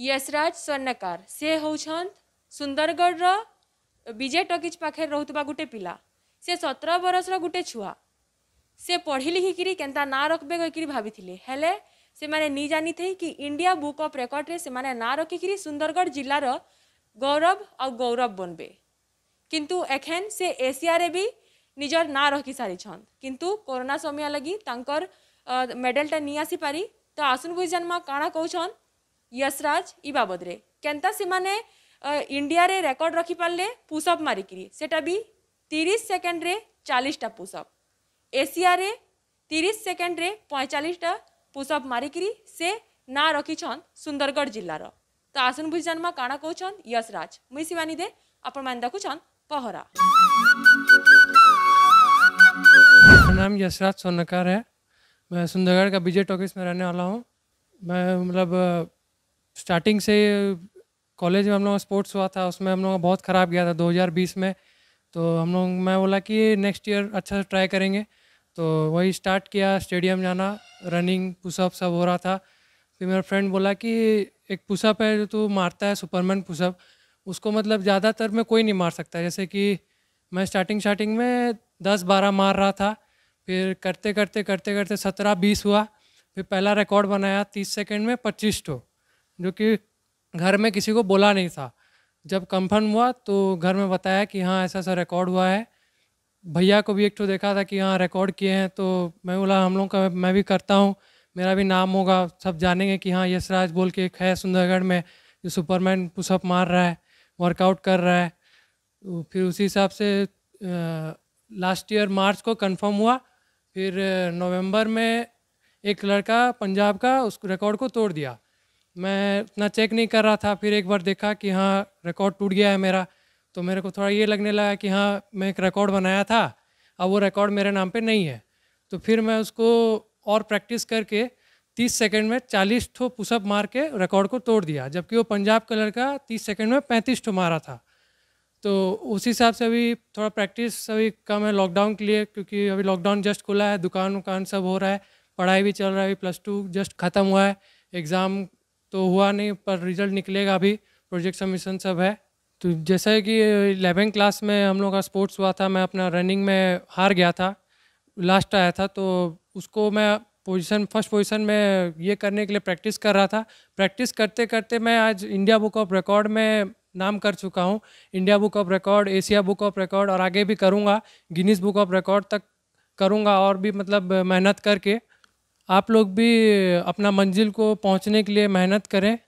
यशराज स्वर्णकार से हूँ सुंदरगढ़ विजय टकीज पाखे रोकवा गोटे पिला से सतर बरस गोटे छुआ से पढ़ी लिखिकी के ना रखे कहीकि भाभी से मैंने नहीं जानी थे कि इंडिया बुक अफ रिकॉर्ड रे से मैंने ना रखिकी सुंदरगढ़ जिलार गौरव आ गौरव बनबे किंतु एखेन से एशिया रे भी निजर ना रखि सारीछन किंतु कोरोना समय लगी तांकर मेडल टा नहीं आसी पारी तो आसन बुझ जानमा काणा कौन यशराज इ बाबद के इंडिया रे रेकर्ड रखिपारे पुषअप मारिकी से तीस सेकेंड में चालीसटा पुषअप एसीआर तीस सेकेंड में पैंचाशा पुषअप मारिकी से ना रखिछन सुंदरगढ़ जिलार तो आसन बुझ जानमा काण कौन यशराज मुई शिवानी दे आप देखुन पहरा नाम यशराज सोनकार है मैं सुंदरगढ़ का विजय टॉकिस में रहने वाला हूँ मैं मतलब स्टार्टिंग से कॉलेज में हम लोग का स्पोर्ट्स हुआ था उसमें हम लोग का बहुत ख़राब गया था 2020 में तो हम लोग मैं बोला कि नेक्स्ट ईयर अच्छा से ट्राई करेंगे तो वही स्टार्ट किया स्टेडियम जाना रनिंग पुशअप सब हो रहा था फिर मेरा फ्रेंड बोला कि एक पुशअप है जो तू मारता है सुपरमैन पुशअप उसको मतलब ज़्यादातर में कोई नहीं मार सकता जैसे कि मैं स्टार्टिंग स्टार्टिंग में दस बारह मार रहा था फिर करते करते करते करते सत्रह बीस हुआ फिर पहला रिकॉर्ड बनाया तीस सेकेंड में पच्चीस ठो जो कि घर में किसी को बोला नहीं था जब कंफर्म हुआ तो घर में बताया कि हाँ ऐसा ऐसा रिकॉर्ड हुआ है भैया को भी एक तो देखा था कि हाँ रिकॉर्ड किए हैं तो मैं बोला हम लोग का मैं भी करता हूँ मेरा भी नाम होगा सब जानेंगे कि हाँ यशराज बोल के एक है सुंदरगढ़ में जो सुपरमैन पुशअप मार रहा है वर्कआउट कर रहा है तो फिर उसी हिसाब से लास्ट ईयर मार्च को कंफर्म हुआ फिर नवंबर में एक लड़का पंजाब का उस रिकॉर्ड को तोड़ दिया मैं इतना चेक नहीं कर रहा था फिर एक बार देखा कि हाँ रिकॉर्ड टूट गया है मेरा तो मेरे को थोड़ा ये लगने लगा कि हाँ मैं एक रिकॉर्ड बनाया था अब वो रिकॉर्ड मेरे नाम पे नहीं है तो फिर मैं उसको और प्रैक्टिस करके 30 सेकंड में 40 ठो पुशअप मार के रिकॉर्ड को तोड़ दिया जबकि वो पंजाब का लड़का 30 सेकंड में 35 ठो मारा था तो उस हिसाब से अभी थोड़ा प्रैक्टिस अभी कम है लॉकडाउन के लिए क्योंकि अभी लॉकडाउन जस्ट खुला है दुकान वकान सब हो रहा है पढ़ाई भी चल रहा है अभी प्लस टू जस्ट ख़त्म हुआ है एग्ज़ाम तो हुआ नहीं पर रिजल्ट निकलेगा अभी प्रोजेक्ट सबमिशन सब है तो जैसे कि इलेवन क्लास में हम लोग का स्पोर्ट्स हुआ था मैं अपना रनिंग में हार गया था लास्ट आया था तो उसको मैं पोजीशन फर्स्ट पोजीशन में ये करने के लिए प्रैक्टिस कर रहा था प्रैक्टिस करते करते मैं आज इंडिया बुक ऑफ रिकॉर्ड में नाम कर चुका हूँ India book of record Asia book of record और आगे भी करूँगा गिनीस बुक ऑफ रिकॉर्ड तक करूँगा और भी मतलब मेहनत करके आप लोग भी अपना मंजिल को पहुंचने के लिए मेहनत करें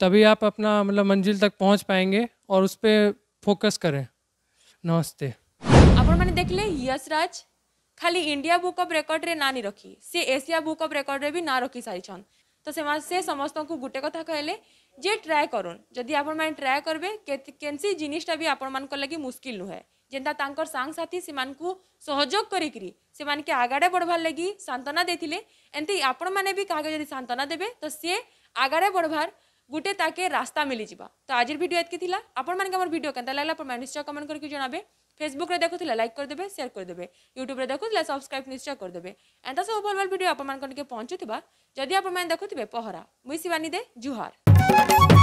तभी आप अपना मतलब मंजिल तक पहुंच पाएंगे और उस पर फोकस करें नमस्ते आपण मैंने देख ले यशराज खाली इंडिया बुक ऑफ रेकर्ड रे ना नहीं रखी से एशिया बुक ऑफ रेकर्ड रे भी ना रखी सारी छन तो से से समस्त को गुटे कथा कहले जे ट्राए करूँ जदि आप ट्राए करेंगे केन्सी जिनिसटा भी आपण मान लगी मुस्किल नुहे जेन्ता सांगसाथी से सहयोग कर आगाड़े बढ़वार लगी सांत्वना देते एमती आपण मैने भी कहक जब सांत्वना देते तो सी आगाड़े बढ़वार गोटे ताके रास्ता मिली जा तो आज भिड एत की आपण मैं भिड क्या लगे आप निश्चय कमेंट करके जनाबे फेसबुक रे देखु लाइक कर सेयर करदे यूट्यूब्रे देखु सब्सक्राइब निश्चय करदे एंता सब भल भल भिड आप पहुँचुवा जदि आप देखुए पहरा मुई शिवानी दे जुहार